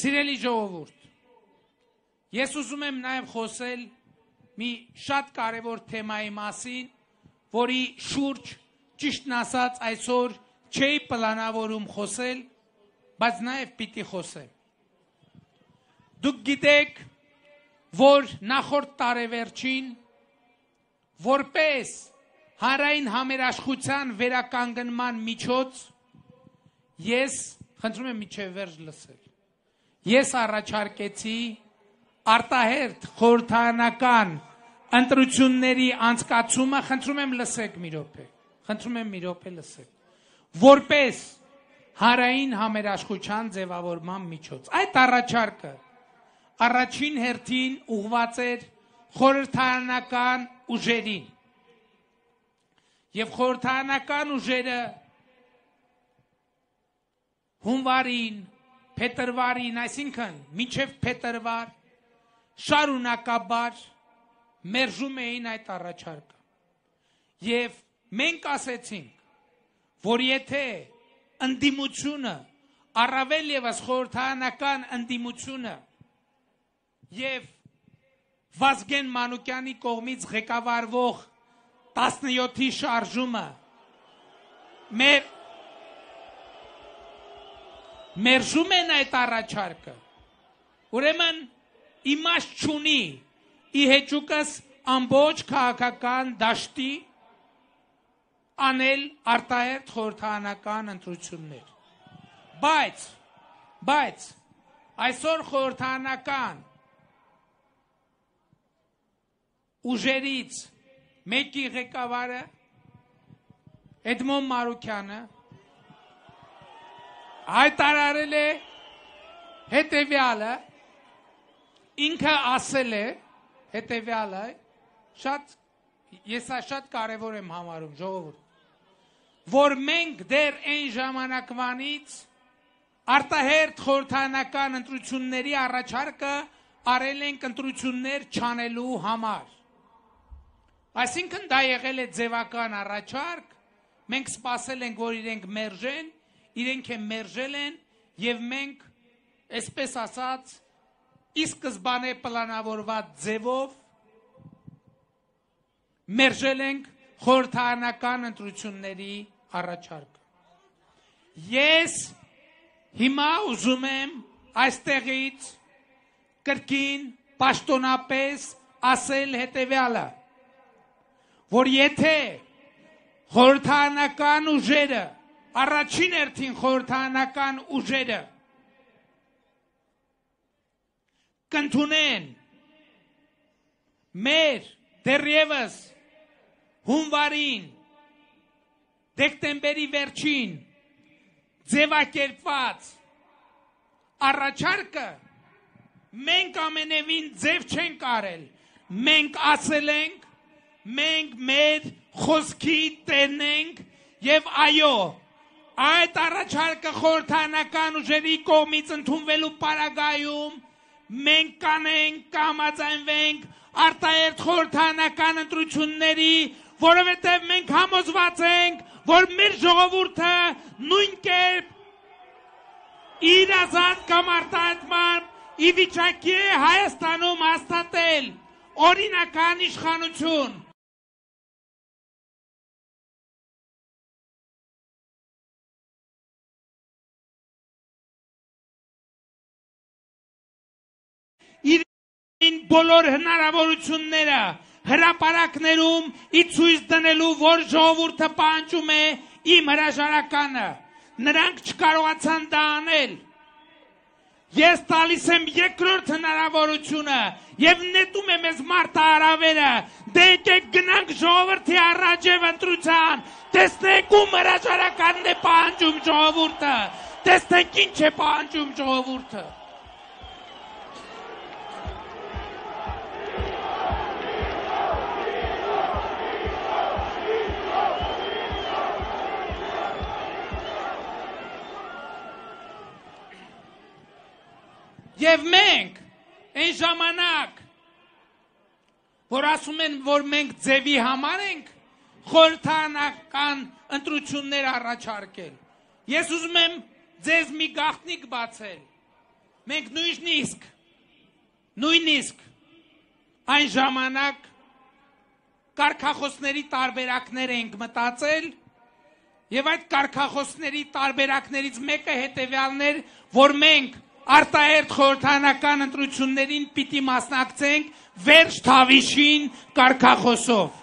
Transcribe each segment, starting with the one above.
Սիրելի ժողովուրդ, ես ուզում եմ նաև խոսել մի շատ կարևոր թեմայի մասին, որի շուրջ ճիշտն ասած այսօր չէի պլանավորում խոսել, բայց նաև պիտի խոսեմ։ Դուք գիտեք, որ նախորդ տարեվերջին որպես հանրային համերաշխության վերականգնման միջոց ես խնդրում եմ միջև վերջ լսել ես առաջարկեցի արտահերթ խորհրդանական ընտրությունների անցկացումը խնդրում եմ լսեք մի րոպե խնդրում եմ մի րոպե լսեք որպես հարային համերաշխության ձևավորման միջոց այդ առաջարկը առաջին հերթին ուղված էր խորհրդանական ուժերին եւ խորհրդանական ուժերը հունվարին փետրվարին, այսինքն մինչև փետրվար շարունակաբար մերժում էին այդ առաջարկը։ Եվ մենք ասեցինք, որ եթե ընդդիմությունը, առավել եւս խորհրդանական ընդդիմությունը եւ Վազգեն Մանուկյանի կողմից ղեկավարվող 17-ի շարժումը մեր մերժում են այդ առաջարկը։ Ուրեմն իմաստ չունի ի հեճուկս ամբողջ քաղաքական դաշտի անել արտահերթ խորհրդանական ընտրություններ։ Բայց բայց այսօր խորհրդանական ուժերից մեկի ղեկավարը Էդմոն Մարուկյանը հայտարարել է հետևյալը ինքը ասել է հետևյալը շատ ես շատ կարևոր եմ համարում ժողովուրդ որ մենք դեռ այն ժամանակվանից արտահերտ խորհրդանական ընտրությունների առաջարկը արել ենք ընտրություններ չանելու համար այսինքն դա եղել է ձևական առաջարկ մենք սպասել ենք որ իրենք մերժեն իրենք են մերժել են եւ մենք այսպես ասած ի սկզբանե պլանավորված ձևով մերժել ենք խորհրդանական ընտրությունների առաջարկը ես հիմա ուզում եմ այստեղից կրկին պաշտոնապես ասել հետևյալը որ եթե խորհրդանական ուժերը առաջին հերթին խորհրդանական ուժերը կընդունեն մեր դեռևս հունվարին դեկտեմբերի վերջին ձևակերպված առաջարկը մենք ամենևին ձև չենք արել մենք ասել ենք մենք մեր խոսքի տենենք եւ այո այդ առաջարկը խորհրդանական ուժերի կողմից ընդունվելու պարագայում մենք կանենք կամաձայնվենք արտահերթ խորհրդանական ընտրությունների, որովհետև մենք համոզված ենք, որ մեր ժողովուրդը նույն կերպ իր ազատ կամ արտահայտման ի վիճակի է Հայաստանում հաստատել օրինական իշխանություն Ին բոլոր հնարավորությունները հրապարակներում ի ցույց դնելու, որ ժողովուրդը պահանջում է իմ հրաժարականը։ Նրանք չկարողացան դա անել։ Ես տալիս եմ երկրորդ հնարավորությունը եւ նետում եմ ես Մարտա Արավերը։ Դե եկեք գնանք ժողովրդի առաջ եւ ընտրության։ Տեսնեք ում հրաժարականն է պահանջում ժողովուրդը։ Տեսնենք ինչ է պահանջում ժողովուրդը։ ժողովուրդ Եվ մենք այն ժամանակ որ ասում են որ մենք ձևի համար ենք խորհրդանական ընտրություններ առաջարկել։ Ես ուզում եմ ձեզ մի գաղտնիք բացել։ Մենք նույնիսկ նույնիսկ այն ժամանակ կարկախոսների տարբերակներ ենք մտածել եւ այդ կարկախոսների տարբերակներից մեկը հետեւյալներ, որ մենք արտահերտ խորհրդանական ընտրություններին պիտի մասնակցենք վերջ Թավիշին կարկախոսով։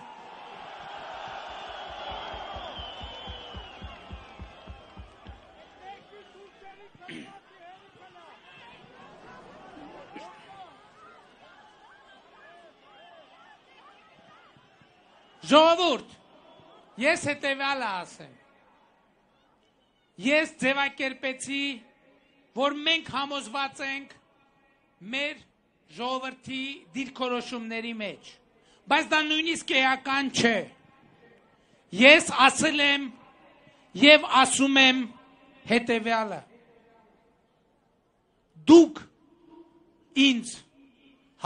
Ժողովուրդ, ես հետևյալը ասեմ։ Ես ձևակերպեցի որ մենք համոզված ենք մեր ժողովրդի դիրքորոշումների մեջ։ Բայց դա նույնիսկ էական չէ։ Ես ասել եմ եւ ասում եմ հետեւյալը։ Դուք ինձ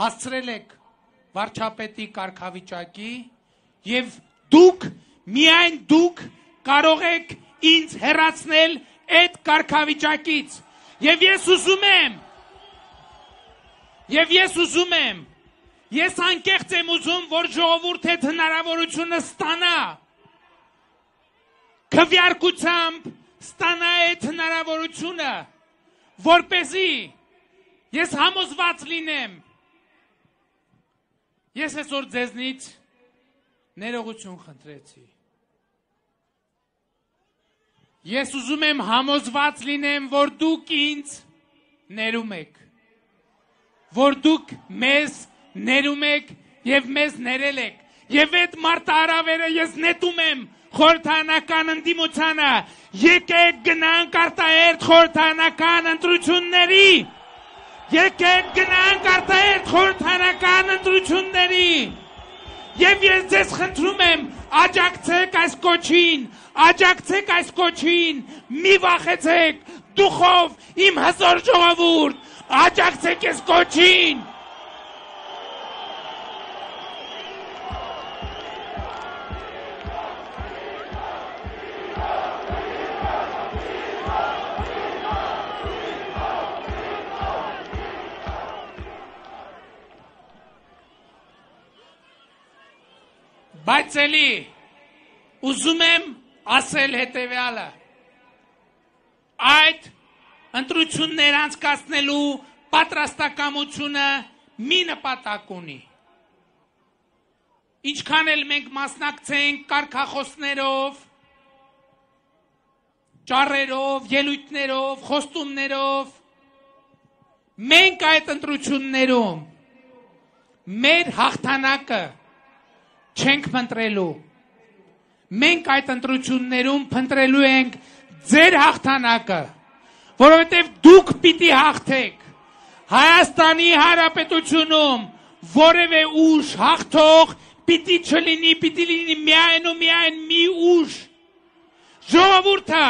հասցրել եք վարչապետի կարգավիճակի եւ դուք միայն դուք կարող եք ինձ հեռացնել այդ կարգավիճակից Եվ ես ուզում եմ, եւ ես ուզում եմ, ես անկեղծ եմ ուզում, որ ժողովուրդ այդ հնարավորությունը ստանա, քվյարկությամբ ստանա այդ հնարավորությունը, որ เป զի ես համոզված լինեմ, Ես այսօր ձեզնից ներողություն խնդրեցի։ Ես ուզում եմ համոզված լինեմ, որ դուք ինձ ներում եք։ Որ դուք մեզ ներում եք եւ մեզ ներել եք։ Եվ այդ մարտահրավերը ես նետում եմ խորհրդանական ընդդիմությանը։ Եկեք գնանք արտահերտ խորհրդանական ընտրությունների։ Եկեք գնանք արտահերտ խորհրդանական ընտրությունների։ Եվ ես ձեզ խնդրում եմ աջակցեք այս կոչին, աջակցեք այս կոչին, մի վախեցեք, դուխով իմ հզոր ժողովուրդ, աջակցեք այս կոչին։ Բայց ելի ուզում եմ ասել հետևյալը։ Այդ ընտրություններ անցկացնելու պատրաստակամությունը մի նպատակ ունի։ Ինչքան էլ մենք մասնակցենք կարկախոսներով, ճառերով, ելույթներով, խոստումներով, մենք այդ ընտրություններում մեր հաղթանակը չենք փնտրելու։ Մենք այդ ընտրություններում փնտրելու ենք ձեր հաղթանակը, որովհետև դուք պիտի հաղթեք Հայաստանի Հանրապետությունում որևէ ուժ հաղթող պիտի չլինի, պիտի լինի միայն ու միայն մի ուժ։ Ժողովուրդը